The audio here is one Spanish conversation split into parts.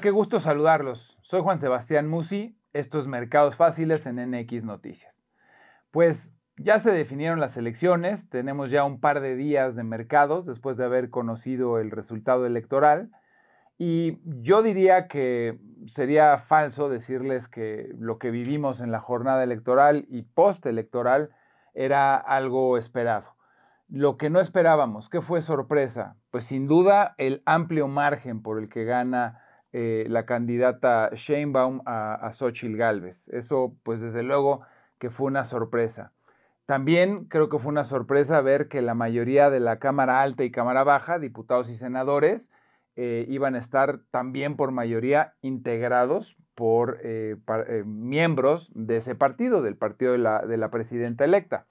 qué gusto saludarlos. Soy Juan Sebastián Musi, estos Mercados Fáciles en NX Noticias. Pues ya se definieron las elecciones, tenemos ya un par de días de mercados después de haber conocido el resultado electoral y yo diría que sería falso decirles que lo que vivimos en la jornada electoral y postelectoral era algo esperado. Lo que no esperábamos, que fue sorpresa, pues sin duda el amplio margen por el que gana eh, la candidata Sheinbaum a, a Xochitl Galvez. Eso, pues desde luego que fue una sorpresa. También creo que fue una sorpresa ver que la mayoría de la Cámara Alta y Cámara Baja, diputados y senadores, eh, iban a estar también por mayoría integrados por eh, miembros de ese partido, del partido de la, de la presidenta electa.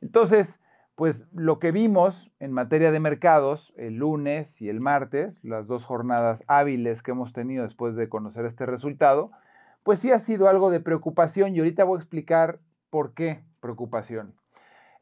Entonces, pues lo que vimos en materia de mercados el lunes y el martes, las dos jornadas hábiles que hemos tenido después de conocer este resultado, pues sí ha sido algo de preocupación y ahorita voy a explicar por qué preocupación.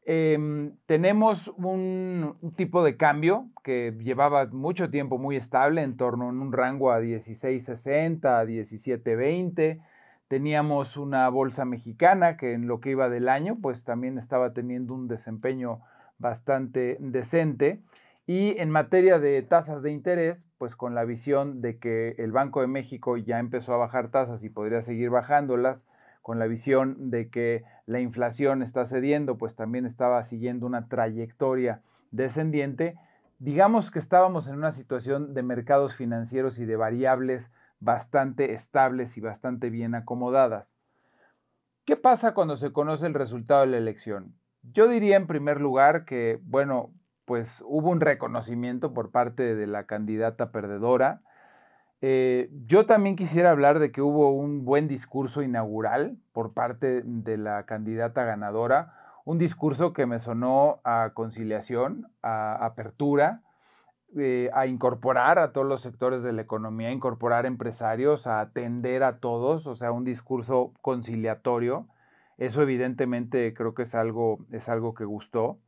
Em, tenemos un, tipo de cambio que llevaba mucho tiempo muy estable, en torno a un rango a 16.60, a 17.20. Teníamos una bolsa mexicana que en lo que iba del año, pues también estaba teniendo un desempeño bastante decente. Y en materia de tasas de interés, pues con la visión de que el Banco de México ya empezó a bajar tasas y podría seguir bajándolas, con la visión de que la inflación está cediendo, pues también estaba siguiendo una trayectoria descendiente. Digamos que estábamos en una situación de mercados financieros y de variables bastante estables y bastante bien acomodadas. ¿Qué pasa cuando se conoce el resultado de la elección? Yo diría en primer lugar que, bueno, pues hubo un reconocimiento por parte de la candidata perdedora. Eh, yo también quisiera hablar de que hubo un buen discurso inaugural por parte de la candidata ganadora, un discurso que me sonó a conciliación, a apertura, eh, a incorporar a todos los sectores de la economía, a incorporar empresarios, a atender a todos, o sea, un discurso conciliatorio. Eso evidentemente creo que es algo, es algo que gustó.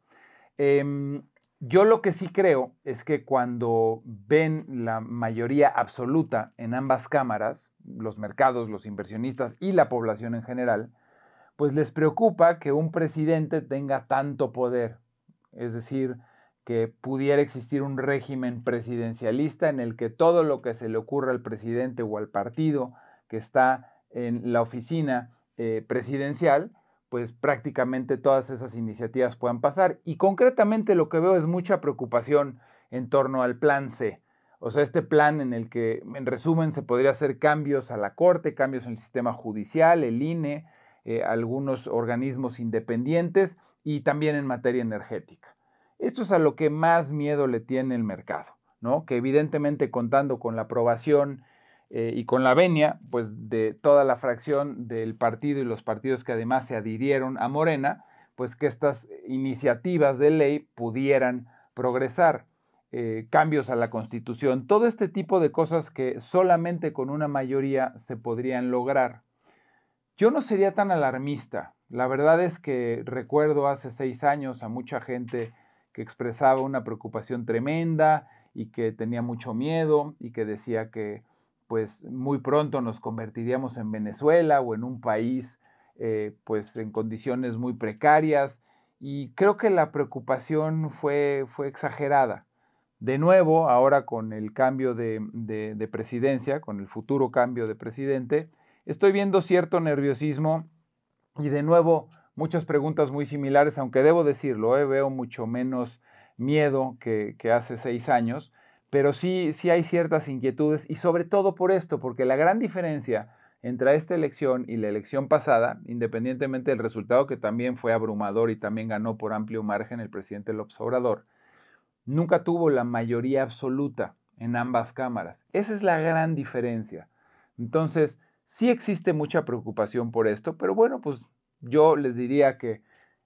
Em, yo lo que sí creo es que cuando ven la mayoría absoluta en ambas cámaras, los mercados, los inversionistas y la población en general, pues les preocupa que un presidente tenga tanto poder. Es decir, que pudiera existir un régimen presidencialista en el que todo lo que se le ocurra al presidente o al partido que está en la oficina eh, presidencial, pues prácticamente todas esas iniciativas puedan pasar. Y concretamente lo que veo es mucha preocupación en torno al plan C, o sea, este plan en el que, en resumen, se podría hacer cambios a la Corte, cambios en el sistema judicial, el INE, eh, algunos organismos independientes y también en materia energética. Esto es a lo que más miedo le tiene el mercado, ¿no? Que evidentemente contando con la aprobación eh, y con la venia, pues de toda la fracción del partido y los partidos que además se adhirieron a Morena, pues que estas iniciativas de ley pudieran progresar. Eh, cambios a la constitución, todo este tipo de cosas que solamente con una mayoría se podrían lograr. Yo no sería tan alarmista. La verdad es que recuerdo hace seis años a mucha gente que expresaba una preocupación tremenda y que tenía mucho miedo y que decía que pues muy pronto nos convertiríamos en Venezuela o en un país eh, pues en condiciones muy precarias y creo que la preocupación fue, fue exagerada. De nuevo, ahora con el cambio de presidencia, con el futuro cambio de presidente, estoy viendo cierto nerviosismo y de nuevo muchas preguntas muy similares, aunque debo decirlo, ¿eh? veo mucho menos miedo que, hace seis años, pero sí, sí hay ciertas inquietudes y sobre todo por esto, porque la gran diferencia entre esta elección y la elección pasada, independientemente del resultado que también fue abrumador y también ganó por amplio margen el presidente López Obrador, nunca tuvo la mayoría absoluta en ambas cámaras. Esa es la gran diferencia. Entonces, sí existe mucha preocupación por esto, pero bueno, pues yo les diría que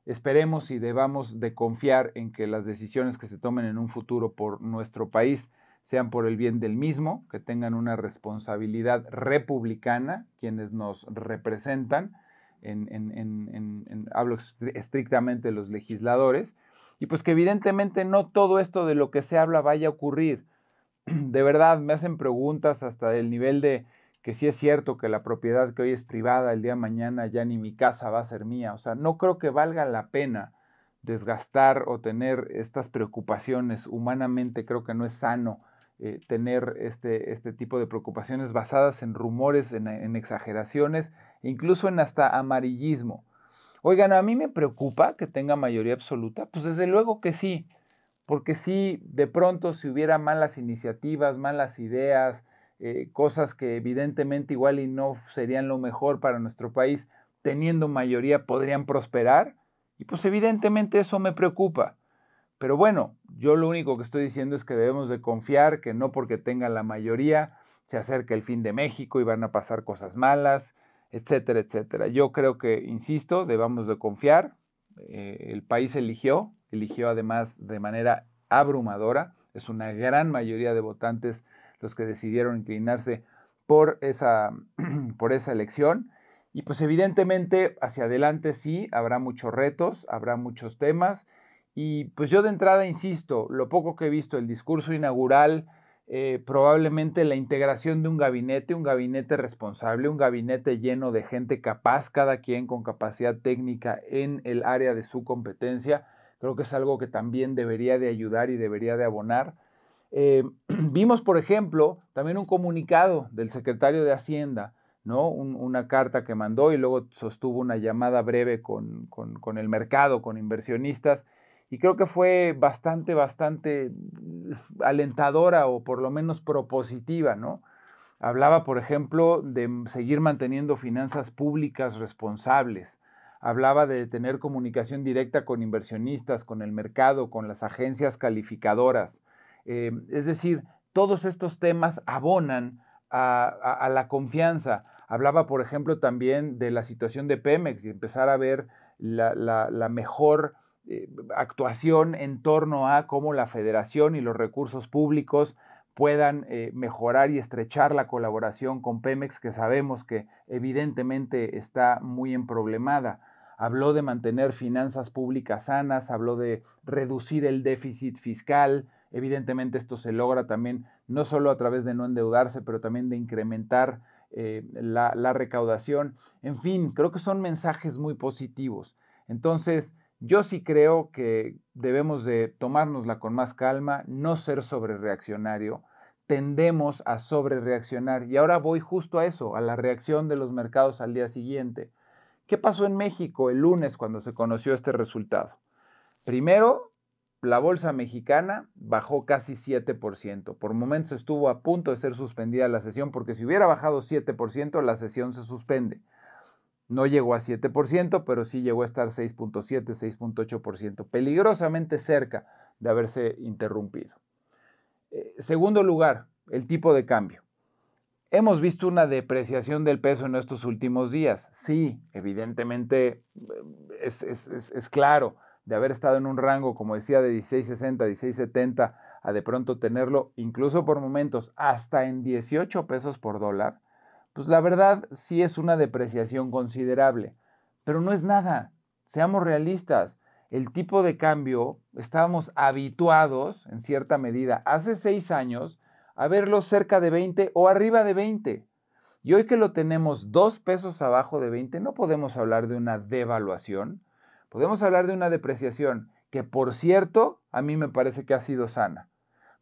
esperemos y debamos de confiar en que las decisiones que se tomen en un futuro por nuestro país sean por el bien del mismo, que tengan una responsabilidad republicana quienes nos representan, en, hablo estrictamente de los legisladores, y pues que evidentemente no todo esto de lo que se habla vaya a ocurrir. De verdad, me hacen preguntas hasta el nivel de, que sí es cierto que la propiedad que hoy es privada, el día de mañana ya ni mi casa va a ser mía. O sea, no creo que valga la pena desgastar o tener estas preocupaciones. Humanamente creo que no es sano eh, tener este, este, tipo de preocupaciones basadas en rumores, en, en exageraciones, e incluso en hasta amarillismo. Oigan, ¿a mí me preocupa que tenga mayoría absoluta? Pues desde luego que sí, porque si de pronto si hubiera malas iniciativas, malas ideas, eh, cosas que evidentemente igual y no serían lo mejor para nuestro país, teniendo mayoría podrían prosperar. Y pues evidentemente eso me preocupa. Pero bueno, yo lo único que estoy diciendo es que debemos de confiar que no porque tengan la mayoría se acerca el fin de México y van a pasar cosas malas, etcétera, etcétera. Yo creo que, insisto, debamos de confiar. Eh, el país eligió, eligió además de manera abrumadora, es una gran mayoría de votantes los que decidieron inclinarse por esa, elección. Y pues evidentemente hacia adelante sí, habrá muchos retos, habrá muchos temas. Y pues yo de entrada insisto, lo poco que he visto, el discurso inaugural, eh, probablemente la integración de un gabinete, un gabinete responsable, un gabinete lleno de gente capaz, cada quien con capacidad técnica en el área de su competencia, creo que es algo que también debería de ayudar y debería de abonar. Eh, vimos, por ejemplo, también un comunicado del secretario de Hacienda, ¿no? una carta que mandó y luego sostuvo una llamada breve con, con el mercado, con inversionistas, y creo que fue bastante, bastante alentadora o por lo menos propositiva, ¿no? Hablaba, por ejemplo, de seguir manteniendo finanzas públicas responsables. Hablaba de tener comunicación directa con inversionistas, con el mercado, con las agencias calificadoras. Eh, es decir, todos estos temas abonan a, la confianza. Hablaba, por ejemplo, también de la situación de Pemex y empezar a ver la, mejor eh, actuación en torno a cómo la federación y los recursos públicos puedan eh, mejorar y estrechar la colaboración con Pemex, que sabemos que evidentemente está muy problemada. Habló de mantener finanzas públicas sanas, habló de reducir el déficit fiscal, Evidentemente esto se logra también no solo a través de no endeudarse, pero también de incrementar eh, la, recaudación. En fin, creo que son mensajes muy positivos. Entonces, yo sí creo que debemos de tomárnosla con más calma, no ser sobrereaccionario. Tendemos a sobrereaccionar y ahora voy justo a eso, a la reacción de los mercados al día siguiente. ¿Qué pasó en México el lunes cuando se conoció este resultado? Primero, la bolsa mexicana bajó casi 7%. Por momentos estuvo a punto de ser suspendida la sesión porque si hubiera bajado 7%, la sesión se suspende. No llegó a 7%, pero sí llegó a estar 6.7, 6.8%, peligrosamente cerca de haberse interrumpido. Eh, segundo lugar, el tipo de cambio. Hemos visto una depreciación del peso en estos últimos días. Sí, evidentemente eh, es claro de haber estado en un rango, como decía, de 16.60, 16.70, a de pronto tenerlo incluso por momentos hasta en 18 pesos por dólar, pues la verdad sí es una depreciación considerable. Pero no es nada, seamos realistas. El tipo de cambio estábamos habituados, en cierta medida, hace seis años, a verlo cerca de 20 o arriba de 20. Y hoy que lo tenemos dos pesos abajo de 20, no podemos hablar de una devaluación. Podemos hablar de una depreciación que, por cierto, a mí me parece que ha sido sana.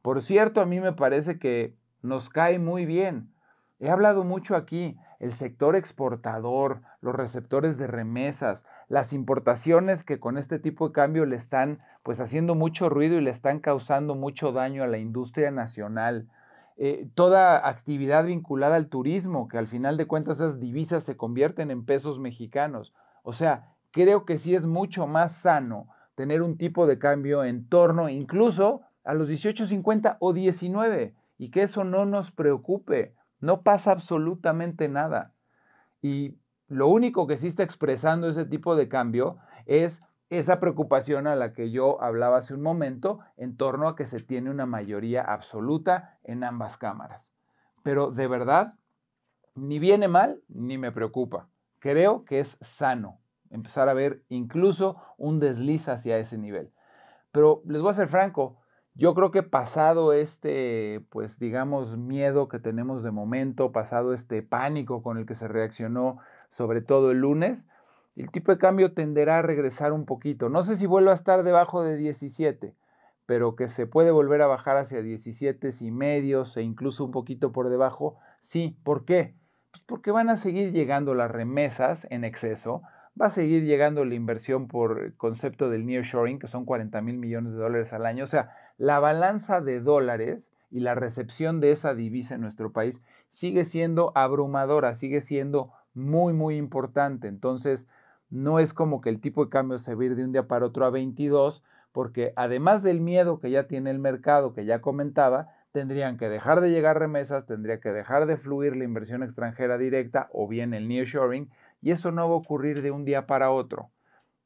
Por cierto, a mí me parece que nos cae muy bien. He hablado mucho aquí, el sector exportador, los receptores de remesas, las importaciones que con este tipo de cambio le están pues haciendo mucho ruido y le están causando mucho daño a la industria nacional. Eh, toda actividad vinculada al turismo, que al final de cuentas esas divisas se convierten en pesos mexicanos. O sea, creo que sí es mucho más sano tener un tipo de cambio en torno incluso a los 18.50 o 19 y que eso no nos preocupe, no pasa absolutamente nada. Y lo único que sí está expresando ese tipo de cambio es esa preocupación a la que yo hablaba hace un momento en torno a que se tiene una mayoría absoluta en ambas cámaras. Pero de verdad, ni viene mal ni me preocupa. Creo que es sano empezar a ver incluso un desliz hacia ese nivel. Pero les voy a ser franco, yo creo que pasado este, pues digamos, miedo que tenemos de momento, pasado este pánico con el que se reaccionó, sobre todo el lunes, el tipo de cambio tenderá a regresar un poquito. No sé si vuelva a estar debajo de 17, pero que se puede volver a bajar hacia 17 y medios e incluso un poquito por debajo, sí. ¿Por qué? Pues porque van a seguir llegando las remesas en exceso, Va a seguir llegando la inversión por concepto del nearshoring, que son 40 mil millones de dólares al año. O sea, la balanza de dólares y la recepción de esa divisa en nuestro país sigue siendo abrumadora, sigue siendo muy, muy importante. Entonces, no es como que el tipo de cambio se vire de un día para otro a 22, porque además del miedo que ya tiene el mercado, que ya comentaba, tendrían que dejar de llegar remesas, tendría que dejar de fluir la inversión extranjera directa o bien el nearshoring y eso no va a ocurrir de un día para otro.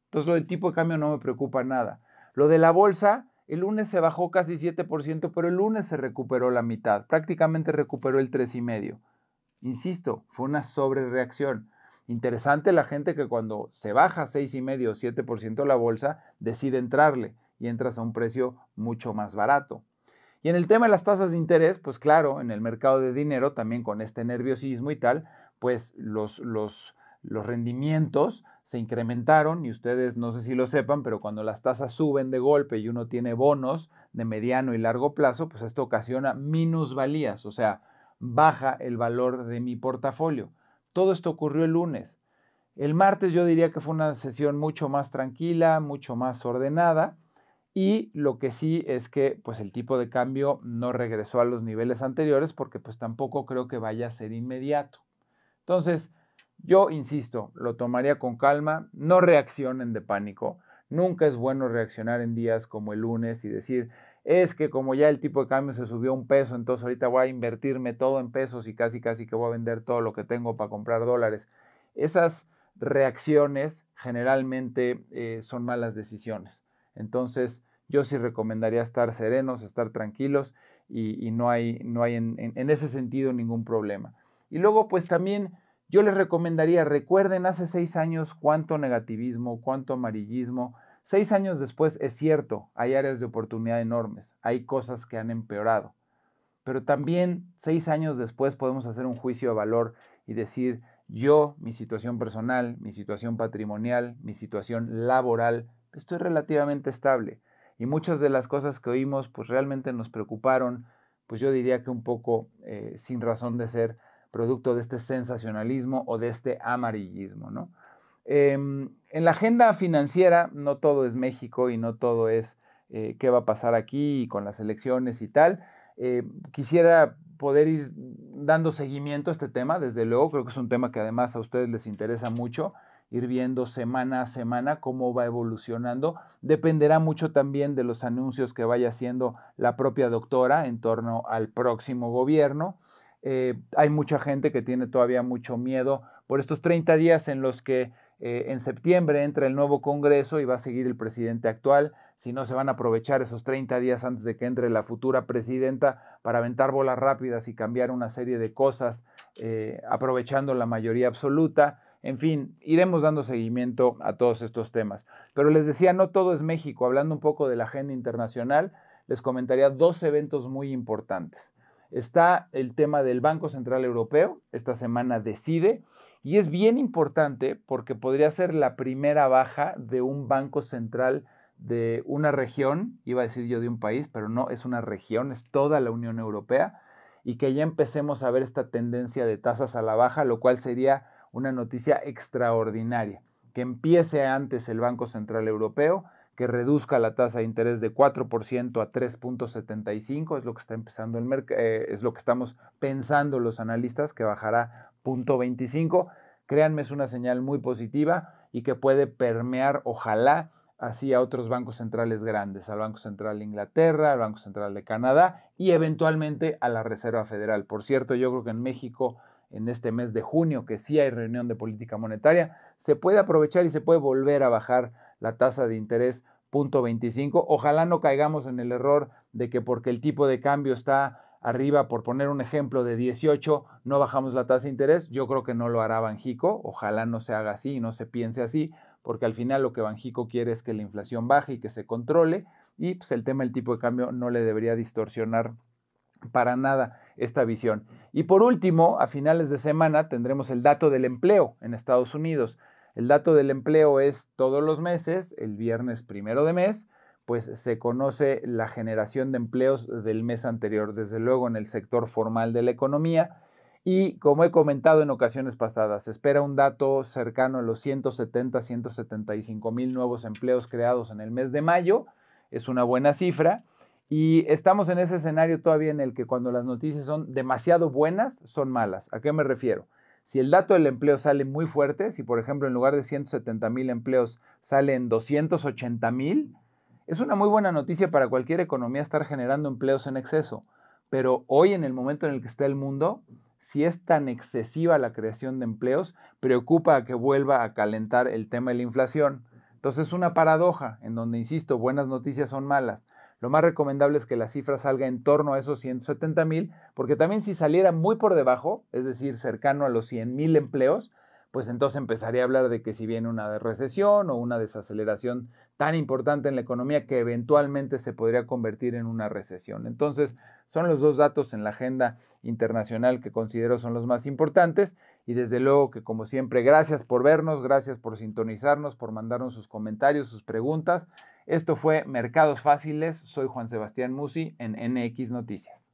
Entonces, lo del tipo de cambio no me preocupa nada. Lo de la bolsa, el lunes se bajó casi 7%, pero el lunes se recuperó la mitad. Prácticamente recuperó el 3,5%. Insisto, fue una sobrereacción. Interesante la gente que cuando se baja 6,5 o 7% la bolsa, decide entrarle y entras a un precio mucho más barato. Y en el tema de las tasas de interés, pues claro, en el mercado de dinero, también con este nerviosismo y tal, pues los, los los rendimientos se incrementaron y ustedes no sé si lo sepan, pero cuando las tasas suben de golpe y uno tiene bonos de mediano y largo plazo, pues esto ocasiona minusvalías, o sea, baja el valor de mi portafolio. Todo esto ocurrió el lunes. El martes yo diría que fue una sesión mucho más tranquila, mucho más ordenada y lo que sí es que pues el tipo de cambio no regresó a los niveles anteriores porque pues tampoco creo que vaya a ser inmediato. Entonces, yo insisto, lo tomaría con calma, no reaccionen de pánico. Nunca es bueno reaccionar en días como el lunes y decir, es que como ya el tipo de cambio se subió un peso, entonces ahorita voy a invertirme todo en pesos y casi casi que voy a vender todo lo que tengo para comprar dólares. Esas reacciones generalmente eh, son malas decisiones. Entonces, yo sí recomendaría estar serenos, estar tranquilos y, no hay, no hay en ese sentido ningún problema. Y luego, pues también yo les recomendaría, recuerden hace seis años cuánto negativismo, cuánto amarillismo. Seis años después es cierto, hay áreas de oportunidad enormes, hay cosas que han empeorado. Pero también seis años después podemos hacer un juicio de valor y decir, yo, mi situación personal, mi situación patrimonial, mi situación laboral, estoy relativamente estable. Y muchas de las cosas que oímos, pues realmente nos preocuparon, pues yo diría que un poco eh, sin razón de ser, producto de este sensacionalismo o de este amarillismo. ¿no? Em, en la agenda financiera no todo es México y no todo es eh, qué va a pasar aquí con las elecciones y tal. Eh, quisiera poder ir dando seguimiento a este tema, desde luego, creo que es un tema que además a ustedes les interesa mucho, ir viendo semana a semana cómo va evolucionando. Dependerá mucho también de los anuncios que vaya haciendo la propia doctora en torno al próximo gobierno. Eh, hay mucha gente que tiene todavía mucho miedo por estos 30 días en los que eh, en septiembre entra el nuevo Congreso y va a seguir el presidente actual, si no se van a aprovechar esos 30 días antes de que entre la futura presidenta para aventar bolas rápidas y cambiar una serie de cosas, eh, aprovechando la mayoría absoluta. En fin, iremos dando seguimiento a todos estos temas. Pero les decía, no todo es México. Hablando un poco de la agenda internacional, les comentaría dos eventos muy importantes está el tema del Banco Central Europeo. Esta semana decide y es bien importante porque podría ser la primera baja de un Banco Central de una región, iba a decir yo de un país, pero no, es una región, es toda la Unión Europea, y que ya empecemos a ver esta tendencia de tasas a la baja, lo cual sería una noticia extraordinaria, que empiece antes el Banco Central Europeo que reduzca la tasa de interés de 4% a 3.75, es lo que está empezando el eh, es lo que estamos pensando los analistas, que bajará 0.25. Créanme, es una señal muy positiva y que puede permear, ojalá, así a otros bancos centrales grandes, al Banco Central de Inglaterra, al Banco Central de Canadá y eventualmente a la Reserva Federal. Por cierto, yo creo que en México, en este mes de junio, que sí hay reunión de política monetaria, se puede aprovechar y se puede volver a bajar la tasa de interés .25. Ojalá no caigamos en el error de que porque el tipo de cambio está arriba, por poner un ejemplo, de 18, no bajamos la tasa de interés. Yo creo que no lo hará Banjico. Ojalá no se haga así y no se piense así, porque al final lo que Banjico quiere es que la inflación baje y que se controle. Y pues, el tema del tipo de cambio no le debería distorsionar para nada esta visión. Y por último, a finales de semana tendremos el dato del empleo en Estados Unidos. El dato del empleo es todos los meses, el viernes primero de mes, pues se conoce la generación de empleos del mes anterior, desde luego en el sector formal de la economía. Y como he comentado en ocasiones pasadas, se espera un dato cercano a los 170, 175 mil nuevos empleos creados en el mes de mayo. Es una buena cifra. Y estamos en ese escenario todavía en el que cuando las noticias son demasiado buenas, son malas. ¿A qué me refiero? Si el dato del empleo sale muy fuerte, si por ejemplo en lugar de 170 mil empleos salen 280 mil, es una muy buena noticia para cualquier economía estar generando empleos en exceso. Pero hoy, en el momento en el que está el mundo, si es tan excesiva la creación de empleos, preocupa a que vuelva a calentar el tema de la inflación. Entonces es una paradoja en donde, insisto, buenas noticias son malas. Lo más recomendable es que la cifra salga en torno a esos 170 mil, porque también si saliera muy por debajo, es decir, cercano a los 100 mil empleos, pues entonces empezaría a hablar de que si viene una recesión o una desaceleración tan importante en la economía que eventualmente se podría convertir en una recesión. Entonces, son los dos datos en la agenda internacional que considero son los más importantes y desde luego que como siempre, gracias por vernos, gracias por sintonizarnos, por mandarnos sus comentarios, sus preguntas esto fue Mercados Fáciles. Soy Juan Sebastián Musi en NX Noticias.